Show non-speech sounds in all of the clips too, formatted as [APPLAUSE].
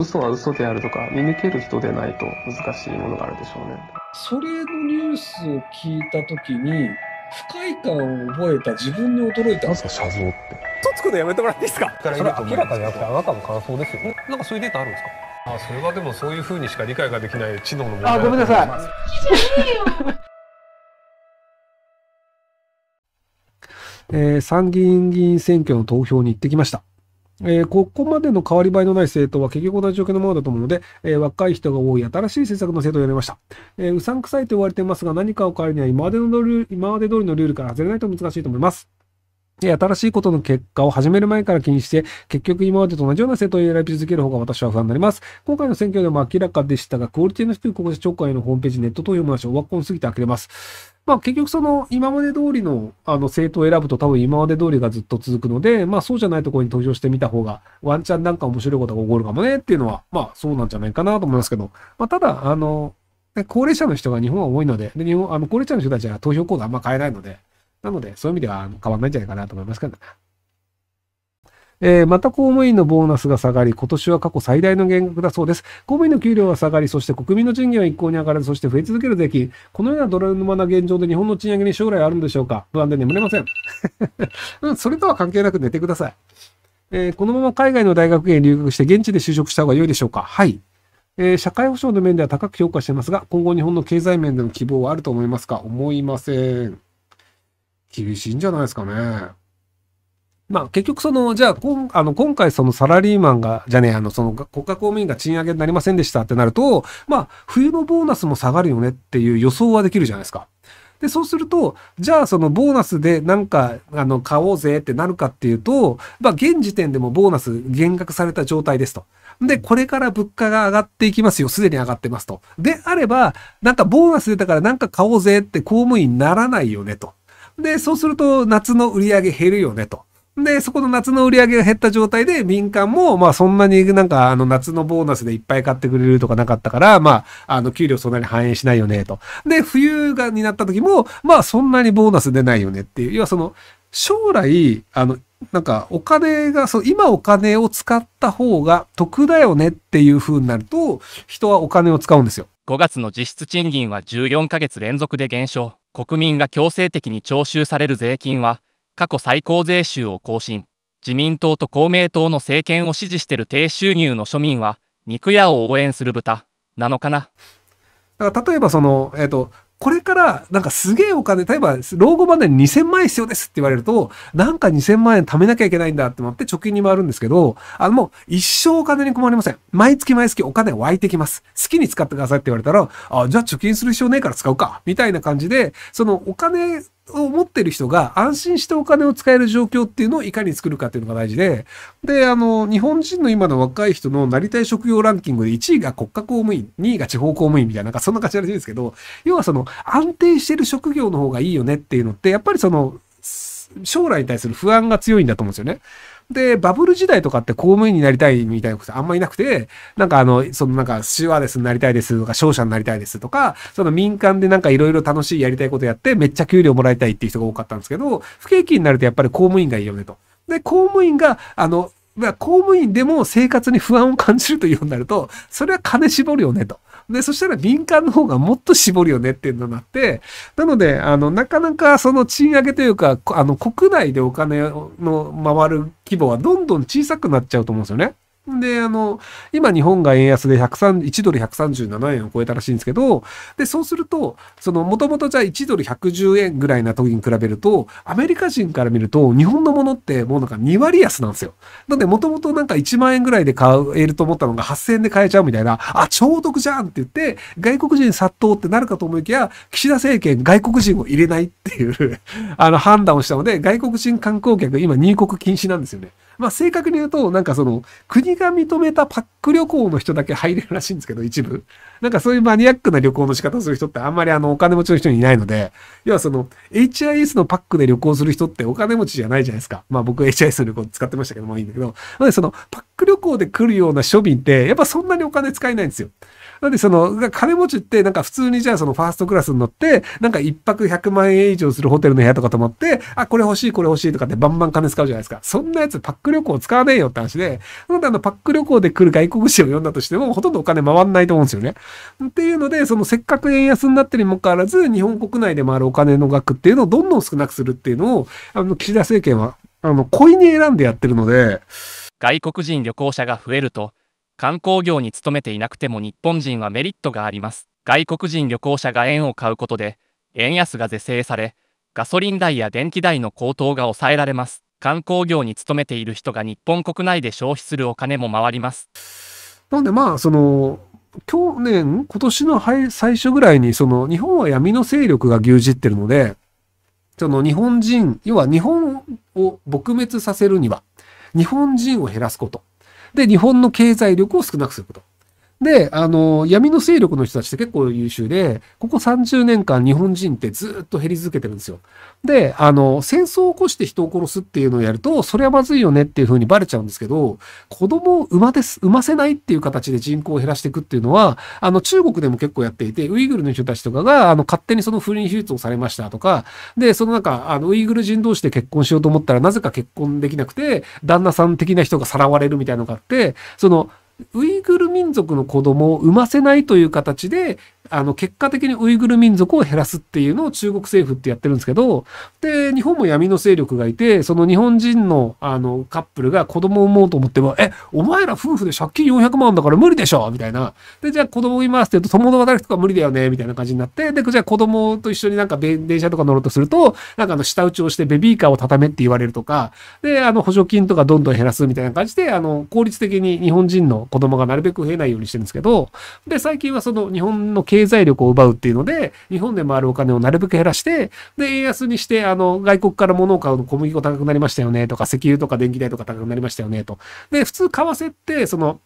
嘘は嘘であるとか見抜ける人でないと難しいものがあるでしょうね。それのニュースを聞いた時に不快感を覚えた自分に驚いた。なんすか写像って。とつくのやめてもらっていいですか。それ明らかじゃなくてあなたの感想ですよね。なんかそういうデータあるんですか。あそれはでもそういうふうにしか理解ができない知能の問題あごめんなさい。[LAUGHS] えー、参議院議員選挙の投票に行ってきました。えー、ここまでの変わり映えのない政党は結局同じ状況のものだと思うので、えー、若い人が多い新しい政策の政党をやりました。えー、うさんくさいと言われてますが、何かを変えるには今までのルール、今まで通りのルールから外れないと難しいと思います。新しいことの結果を始める前から気にして、結局今までと同じような政党を選び続ける方が私は不安になります。今回の選挙でも明らかでしたが、クオリティの低い候補者紹介のホームページ、ネット投票もなし、オワコンすぎて呆れます。まあ結局その今まで通りのあの政党を選ぶと多分今まで通りがずっと続くので、まあそうじゃないところに投票してみた方がワンチャンなんか面白いことが起こるかもねっていうのは、まあそうなんじゃないかなと思いますけど、まあただ、あの、高齢者の人が日本は多いので、で日本あの高齢者の人たちは投票行動あんま変えないので、なのでそういう意味では変わんないんじゃないかなと思いますけどね。えー、また公務員のボーナスが下がり、今年は過去最大の減額だそうです。公務員の給料は下がり、そして国民の賃金は一向に上がらず、そして増え続ける税金。このような泥沼な現状で日本の賃上げに将来あるんでしょうか不安で眠れませ [LAUGHS] ん。それとは関係なく寝てください。えー、このまま海外の大学へ留学して現地で就職した方が良いでしょうかはい。えー、社会保障の面では高く評価していますが、今後日本の経済面での希望はあると思いますか思いません。厳しいんじゃないですかね。まあ結局その、じゃあ、こんあの今回そのサラリーマンが、じゃねえ、あのその国家公務員が賃上げになりませんでしたってなると、まあ冬のボーナスも下がるよねっていう予想はできるじゃないですか。で、そうすると、じゃあそのボーナスでなんか、あの、買おうぜってなるかっていうと、まあ現時点でもボーナス減額された状態ですと。で、これから物価が上がっていきますよ。すでに上がってますと。であれば、なんかボーナス出たからなんか買おうぜって公務員ならないよねと。で、そうすると夏の売り上げ減るよねと。で、そこの夏の売り上げが減った状態で、民間も、まあそんなになんか、あの夏のボーナスでいっぱい買ってくれるとかなかったから、まあ、あの給料そんなに反映しないよね、と。で、冬が、になった時も、まあそんなにボーナス出ないよねっていう。要はその、将来、あの、なんかお金が、そう、今お金を使った方が得だよねっていう風になると、人はお金を使うんですよ。5月の実質賃金は14ヶ月連続で減少。国民が強制的に徴収される税金は、過去最高税収を更新。自民党と公明党の政権を支持している低収入の庶民は、肉屋を応援する豚、なのかな。だから例えばその、えっ、ー、と、これから、なんかすげえお金、例えば、老後まで2000万円必要ですって言われると、なんか2000万円貯めなきゃいけないんだって思って貯金に回るんですけど、あの、もう一生お金に困りません。毎月毎月お金湧いてきます。好きに使ってくださいって言われたら、あ、じゃあ貯金する必要ねえから使うか、みたいな感じで、そのお金を持ってる人が安心してお金を使える状況っていうのをいかに作るかっていうのが大事で、で、あの、日本人の今の若い人のなりたい職業ランキングで1位が国家公務員、2位が地方公務員みたいな、なんかそんな感じらしいんですけど、要はその安定してる職業の方がいいよねっていうのって、やっぱりその、将来に対する不安が強いんだと思うんですよね。で、バブル時代とかって公務員になりたいみたいなことあんまいなくて、なんかあの、そのなんか手話レスになりたいですとか、商社になりたいですとか、その民間でなんかいろいろ楽しいやりたいことやって、めっちゃ給料もらいたいっていう人が多かったんですけど、不景気になるとやっぱり公務員がいいよねと。で、公務員が、あの、公務員でも生活に不安を感じるというようになると、それは金絞るよねと。で、そしたら民間の方がもっと絞るよねっていうのになって、なので、あの、なかなかその賃上げというか、あの、国内でお金の回る規模はどんどん小さくなっちゃうと思うんですよね。で、あの、今日本が円安で1 3ドル137円を超えたらしいんですけど、で、そうすると、その、もともとじゃあ1ドル110円ぐらいな時に比べると、アメリカ人から見ると、日本のものってもうなんか2割安なんですよ。なんで、もともとなんか1万円ぐらいで買えると思ったのが8000円で買えちゃうみたいな、あ、超得じゃんって言って、外国人殺到ってなるかと思いきや、岸田政権外国人を入れないっていうあの、判断をしたので、外国人観光客今入国禁止なんですよね。まあ正確に言うと、なんかその、国が認めたパック旅行の人だけ入れるらしいんですけど、一部。なんかそういうマニアックな旅行の仕方をする人ってあんまりあの、お金持ちの人にいないので、要はその、HIS のパックで旅行する人ってお金持ちじゃないじゃないですか。まあ僕 HIS の旅行使ってましたけど、もいいんだけど、なのでその、パッック旅行で来るような庶民って、やっぱそんなにお金使えないんですよ。なんでその、金持ちってなんか普通にじゃあそのファーストクラスに乗って、なんか一泊100万円以上するホテルの部屋とか泊まって、あ、これ欲しいこれ欲しいとかってバンバン金使うじゃないですか。そんなやつパック旅行使わねえよって話で、なんであのパック旅行で来る外国人を呼んだとしてもほとんどお金回んないと思うんですよね。っていうので、そのせっかく円安になってるにもかかわらず、日本国内で回るお金の額っていうのをどんどん少なくするっていうのを、あの、岸田政権は、あの、恋に選んでやってるので、外国人旅行者が増えると、観光業に勤めていなくても日本人はメリットがあります。外国人旅行者が円を買うことで、円安が是正され、ガソリン代や電気代の高騰が抑えられます。観光業に勤めている人が日本国内で消費するお金も回ります。なんでまあ、その、去年、今年の最初ぐらいに、その、日本は闇の勢力が牛耳ってるので、その日本人、要は日本を撲滅させるには、日本人を減らすこと。で、日本の経済力を少なくすること。で、あの、闇の勢力の人たちって結構優秀で、ここ30年間日本人ってずっと減り続けてるんですよ。で、あの、戦争を起こして人を殺すっていうのをやると、それはまずいよねっていう風にバレちゃうんですけど、子供を産まです、産ませないっていう形で人口を減らしていくっていうのは、あの、中国でも結構やっていて、ウイグルの人たちとかが、あの、勝手にその不倫手術をされましたとか、で、その中、あの、ウイグル人同士で結婚しようと思ったら、なぜか結婚できなくて、旦那さん的な人がさらわれるみたいなのがあって、その、ウイグル民族の子供を産ませないという形であの、結果的にウイグル民族を減らすっていうのを中国政府ってやってるんですけど、で、日本も闇の勢力がいて、その日本人の、あの、カップルが子供を産もうと思っても、え、お前ら夫婦で借金400万だから無理でしょみたいな。で、じゃあ子供産みますって言うと、友達とか無理だよねみたいな感じになって、で、じゃあ子供と一緒になんか電車とか乗ろうとすると、なんかあの、下打ちをしてベビーカーを畳めって言われるとか、で、あの、補助金とかどんどん減らすみたいな感じで、あの、効率的に日本人の子供がなるべく増えないようにしてるんですけど、で、最近はその日本の経経済力を奪うっていうので、日本で回るお金をなるべく減らして、で、円安にして、あの、外国から物を買うの小麦粉高くなりましたよね、とか、石油とか電気代とか高くなりましたよね、と。で、普通為替って、その、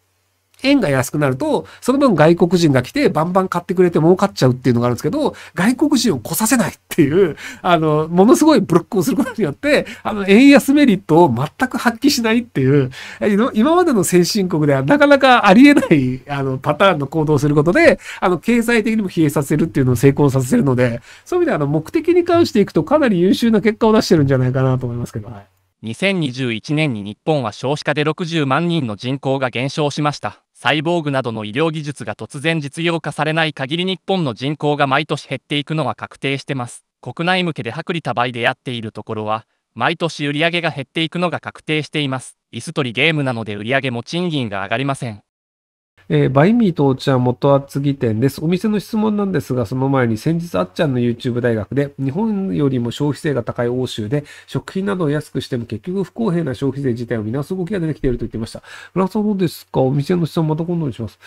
円が安くなると、その分外国人が来てバンバン買ってくれて儲かっちゃうっていうのがあるんですけど、外国人を来させないっていう、あの、ものすごいブロックをすることによって、あの、円安メリットを全く発揮しないっていう、今までの先進国ではなかなかありえない、あの、パターンの行動をすることで、あの、経済的にも疲弊させるっていうのを成功させるので、そういう意味であの、目的に関していくとかなり優秀な結果を出してるんじゃないかなと思いますけど。はい2021年に日本は少子化で60万人の人口が減少しました。サイボーグなどの医療技術が突然実用化されない限り日本の人口が毎年減っていくのは確定してます。国内向けで薄利多売でやっているところは、毎年売り上げが減っていくのが確定しています。椅子取りゲームなので売り上げも賃金が上がりません。えー、バイミーとお茶元厚木店です。お店の質問なんですが、その前に先日あっちゃんの YouTube 大学で、日本よりも消費税が高い欧州で、食品などを安くしても結局不公平な消費税自体を見直す動きが出てきていると言っていました。ンスはどうですかお店の質問また今度にします。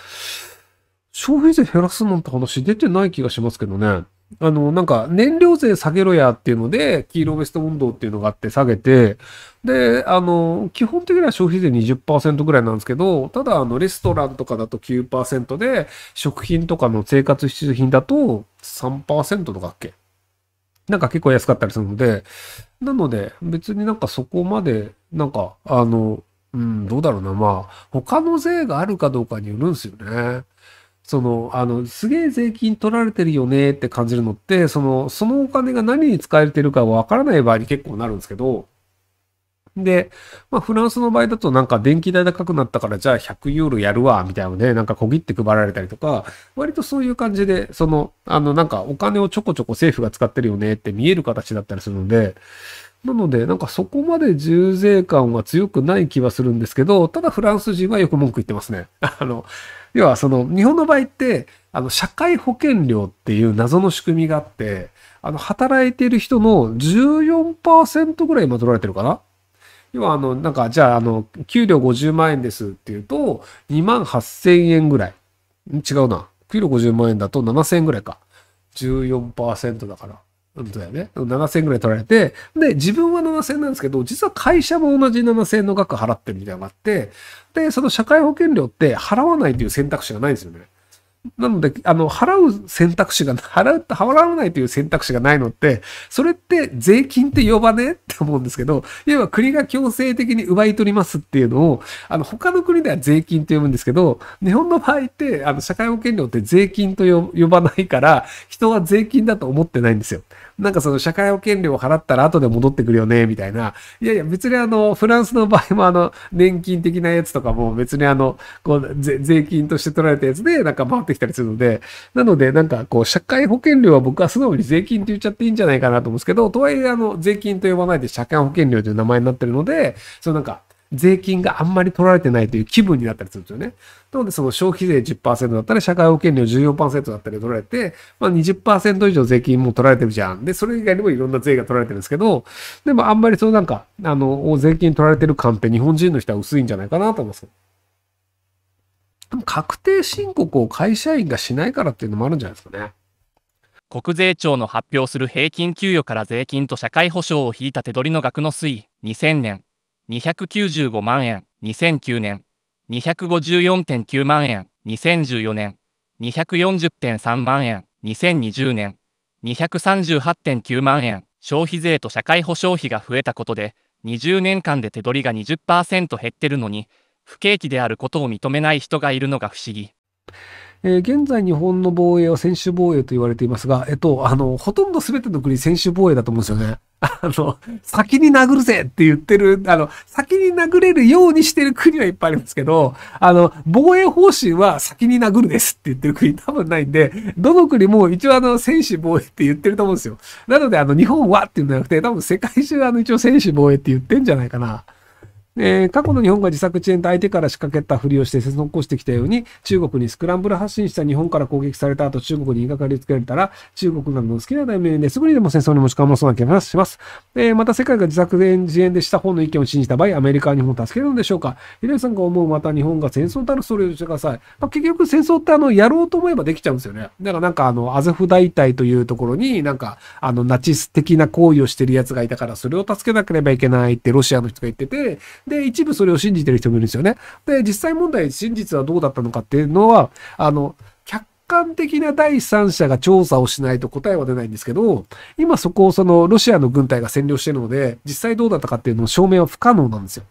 消費税減らすなんて話出てない気がしますけどね。あの、なんか、燃料税下げろやっていうので、黄色ベスト運動っていうのがあって下げて、で、あの、基本的には消費税20%ぐらいなんですけど、ただ、あの、レストランとかだと9%で、食品とかの生活必需品だと3%とかっけなんか結構安かったりするので、なので、別になんかそこまで、なんか、あの、うん、どうだろうな、まあ、他の税があるかどうかによるんですよね。その、あの、すげえ税金取られてるよねって感じるのって、その、そのお金が何に使われてるかわからない場合に結構なるんですけど、で、まあ、フランスの場合だとなんか電気代高くなったからじゃあ100ユーロやるわ、みたいなね、なんか小切って配られたりとか、割とそういう感じで、その、あの、なんかお金をちょこちょこ政府が使ってるよねって見える形だったりするので、なので、なんかそこまで重税感は強くない気はするんですけど、ただフランス人はよく文句言ってますね。[LAUGHS] あの、要はその、日本の場合って、あの、社会保険料っていう謎の仕組みがあって、あの、働いている人の14%ぐらい今取られてるかな要はあの、なんか、じゃあ、あの、給料50万円ですっていうと、2万8000円ぐらい。違うな。給料50万円だと7000円ぐらいか。14%だから。だよね。7000円ぐらい取られて、で、自分は7000円なんですけど、実は会社も同じ7000円の額払ってるみたいなのがあって、で、その社会保険料って払わないという選択肢がないんですよね。なので、あの、払う選択肢が、[LAUGHS] 払う、払わないという選択肢がないのって、それって税金って呼ばねって思うんですけど、要は国が強制的に奪い取りますっていうのを、あの、他の国では税金と呼ぶんですけど、日本の場合って、あの、社会保険料って税金と呼ばないから、人は税金だと思ってないんですよ。なんかその社会保険料を払ったら後で戻ってくるよね、みたいな。いやいや、別にあの、フランスの場合もあの、年金的なやつとかも別にあの、こう、税金として取られたやつでなんか回ってきたりするので、なのでなんかこう、社会保険料は僕は素直に税金って言っちゃっていいんじゃないかなと思うんですけど、とはいえあの、税金と呼ばないで社会保険料という名前になってるので、そのなんか、税金があんまり取られてないという気分になったりするんですよね。なので、その消費税10%だったら、社会保険料14%だったり取られて、まあ20%以上税金も取られてるじゃん。で、それ以外にもいろんな税が取られてるんですけど、でもあんまりそのなんか、あの、税金取られてる感って日本人の人は薄いんじゃないかなと思います。でも確定申告を会社員がしないからっていうのもあるんじゃないですかね。国税庁の発表する平均給与から税金と社会保障を引いた手取りの額の推移、2000年、295万円、2009年、254.9万円、2014年、240.3万円、2020年、238.9万円、消費税と社会保障費が増えたことで、20年間で手取りが20%減ってるのに、不景気であることを認めない人がいるのが不思議。えー、現在日本の防衛は専守防衛と言われていますが、えっと、あの、ほとんど全ての国専守防衛だと思うんですよね。[LAUGHS] あの、先に殴るぜって言ってる、あの、先に殴れるようにしてる国はいっぱいあるんですけど、あの、防衛方針は先に殴るですって言ってる国 [LAUGHS] 多分ないんで、どの国も一応あの、選手防衛って言ってると思うんですよ。なので、あの、日本はっていうんじゃなくて、多分世界中あの、一応専守防衛って言ってんじゃないかな。えー、過去の日本が自作自演で相手から仕掛けたふりをして接続をしてきたように、中国にスクランブル発信した日本から攻撃された後、中国に言いがかりつけられたら、中国などの好きな題名ですぐにでも戦争に持ち込もそうな気がします。えー、また世界が自作自演でした方の意見を信じた場合、アメリカは日本を助けるのでしょうかひ井さんが思うまた日本が戦争たるそれをしてください。まあ、結局戦争ってあの、やろうと思えばできちゃうんですよね。だからなんかあの、アゼフ大隊というところになんか、あの、ナチス的な行為をしてる奴がいたから、それを助けなければいけないってロシアの人が言ってて、で、一部それを信じてる人もいるんですよね。で、実際問題、真実はどうだったのかっていうのは、あの、客観的な第三者が調査をしないと答えは出ないんですけど、今そこをそのロシアの軍隊が占領してるので、実際どうだったかっていうのを証明は不可能なんですよ。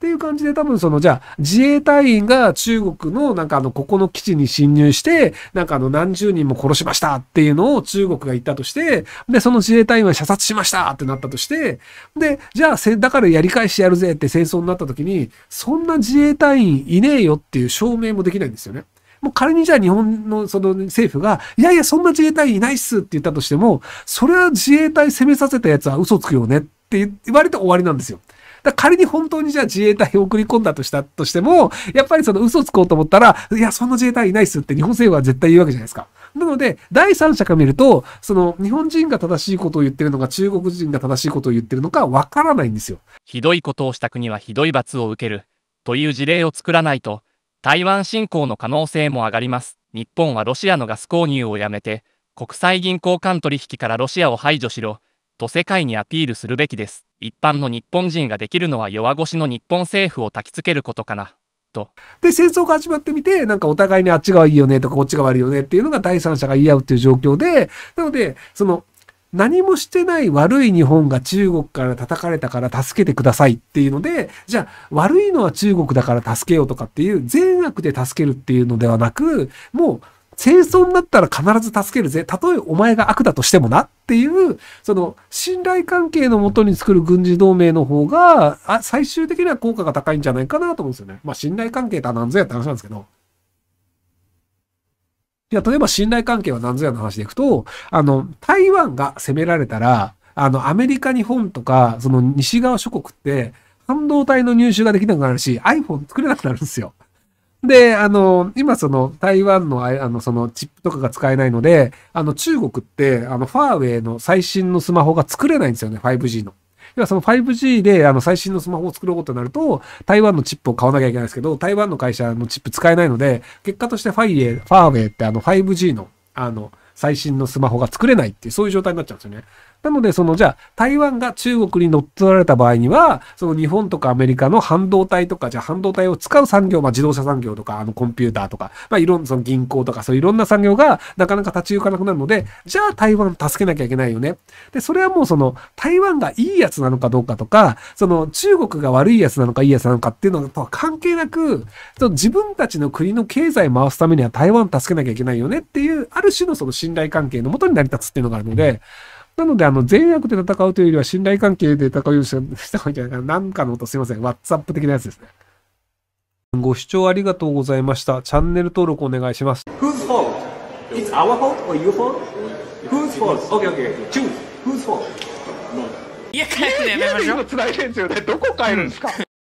っていう感じで多分その、じゃあ、自衛隊員が中国のなんかあの、ここの基地に侵入して、なんかあの、何十人も殺しましたっていうのを中国が言ったとして、で、その自衛隊員は射殺しましたってなったとして、で、じゃあ、だからやり返してやるぜって戦争になった時に、そんな自衛隊員いねえよっていう証明もできないんですよね。もう仮にじゃあ日本のその政府が、いやいや、そんな自衛隊員いないっすって言ったとしても、それは自衛隊攻めさせたやつは嘘つくよねって言われて終わりなんですよ。だ仮に本当にじゃあ自衛隊を送り込んだとしたとしても、やっぱりその嘘つこうと思ったら、いや、そんな自衛隊いないっすって日本政府は絶対言うわけじゃないですか。なので、第三者から見ると、その日本人が正しいことを言ってるのか、中国人が正しいことを言ってるのか、わからないんですよ。ひどいことをした国はひどい罰を受ける、という事例を作らないと、台湾侵攻の可能性も上がります。日本はロシアのガス購入をやめて、国際銀行間取引からロシアを排除しろ、と世界にアピールするべきです。一般の日本人ができるのは弱腰の日本政府を焚きつけることかな。と。で、戦争が始まってみて、なんかお互いにあっちがいいよねとかこっちが悪いよねっていうのが第三者が言い合うっていう状況で、なので、その、何もしてない悪い日本が中国から叩かれたから助けてくださいっていうので、じゃあ悪いのは中国だから助けようとかっていう善悪で助けるっていうのではなく、もう戦争になったら必ず助けるぜ。たとえお前が悪だとしてもなっていう、その信頼関係のもとに作る軍事同盟の方が、あ最終的には効果が高いんじゃないかなと思うんですよね。まあ信頼関係とは何ぞやって話なんですけど。いや、例えば信頼関係は何ぞやの話でいくと、あの、台湾が攻められたら、あの、アメリカ、日本とか、その西側諸国って、半導体の入手ができなくなるし、iPhone 作れなくなるんですよ。で、あの、今その台湾のあのそのチップとかが使えないので、あの中国ってあのファーウェイの最新のスマホが作れないんですよね、5G の。要はその 5G であの最新のスマホを作ろうとになると、台湾のチップを買わなきゃいけないんですけど、台湾の会社のチップ使えないので、結果としてファイエファーウェイってあの 5G のあの最新のスマホが作れないっていう、そういう状態になっちゃうんですよね。なので、その、じゃあ、台湾が中国に乗っ取られた場合には、その日本とかアメリカの半導体とか、じゃあ半導体を使う産業、まあ自動車産業とか、あのコンピューターとか、まあいろんなその銀行とか、そういろんな産業がなかなか立ち行かなくなるので、じゃあ台湾助けなきゃいけないよね。で、それはもうその、台湾がいいやつなのかどうかとか、その中国が悪いやつなのかいいやつなのかっていうのとは関係なく、その自分たちの国の経済回すためには台湾助けなきゃいけないよねっていう、ある種のその信頼関係のもとに成り立つっていうのがあるので、なので、あの、善悪で戦うというよりは信頼関係で戦うようにした方がいいんじゃないかな。なんかの音すいません。ワッツアップ的なやつですね。ご視聴ありがとうございました。チャンネル登録お願いします。Whose fault? It's our fault or your fault? Whose fault? Okay, okay, okay. Choose. Whose fault? や、[LAUGHS] 帰ってやめましょいね。帰るんですか